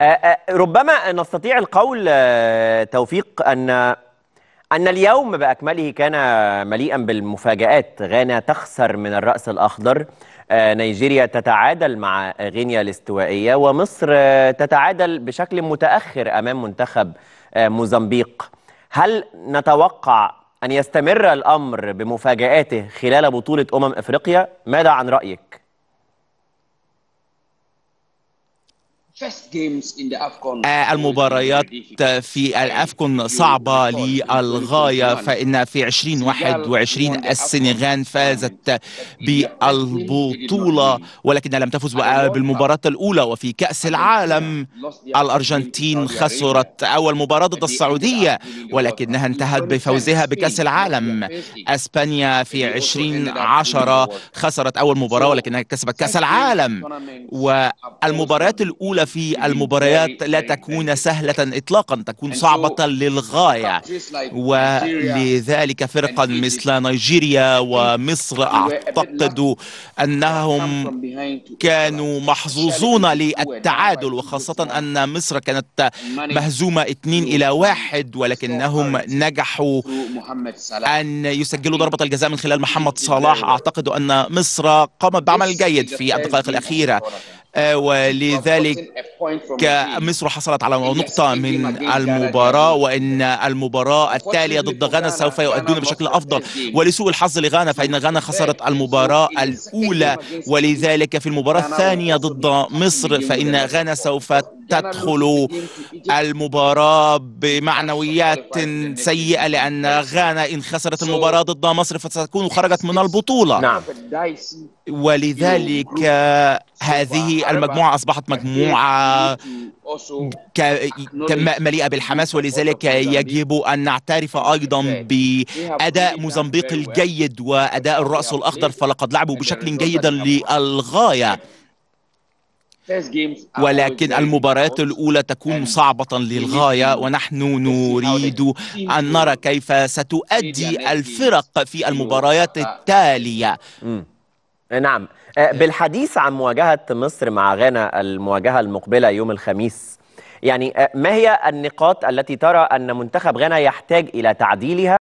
آه، آه، ربما نستطيع القول آه، توفيق أن أن اليوم بأكمله كان مليئا بالمفاجآت غانا تخسر من الرأس الأخضر نيجيريا تتعادل مع غينيا الاستوائية ومصر تتعادل بشكل متأخر أمام منتخب موزمبيق هل نتوقع أن يستمر الأمر بمفاجآته خلال بطولة أمم إفريقيا؟ ماذا عن رأيك؟ آه، المباريات في الأفكون صعبة للغاية فإن في 2021 السنغان فازت بالبطولة ولكن لم تفز بالمباراة الأولى وفي كأس العالم الأرجنتين خسرت أول مباراة ضد السعودية ولكنها انتهت بفوزها بكأس العالم أسبانيا في 2010 خسرت أول مباراة ولكنها كسبت كأس العالم والمباريات الأولى في المباريات لا تكون سهلة إطلاقا تكون صعبة للغاية ولذلك فرقا مثل نيجيريا ومصر أعتقد أنهم كانوا محظوظون للتعادل وخاصة أن مصر كانت مهزومة 2 إلى 1 ولكنهم نجحوا أن يسجلوا ضربة الجزاء من خلال محمد صلاح أعتقد أن مصر قامت بعمل جيد في الدقائق الأخيرة آه، ولذلك مصر حصلت على نقطة من المباراة وإن المباراة التالية ضد غانا سوف يؤدون بشكل أفضل ولسوء الحظ لغانا فإن غانا خسرت المباراة الأولى ولذلك في المباراة الثانية ضد مصر فإن غانا سوف تدخل المباراة بمعنويات سيئة لأن غانا إن خسرت المباراة ضد مصر فستكون خرجت من البطولة نعم. ولذلك هذه المجموعة أصبحت مجموعة مليئة بالحماس ولذلك يجب أن نعترف أيضا إيه. بأداء إيه موزمبيق الجيد وأداء إيه الرأس الأخضر فلقد لعبوا بشكل جيد للغاية ولكن المباريات الأولى تكون صعبة للغاية ونحن نريد أن نرى كيف ستؤدي الفرق في المباريات التالية mm. آه، نعم آه، بالحديث عن مواجهة مصر مع غانا المواجهة المقبلة يوم الخميس يعني آه، ما هي النقاط التي ترى أن منتخب غانا يحتاج إلى تعديلها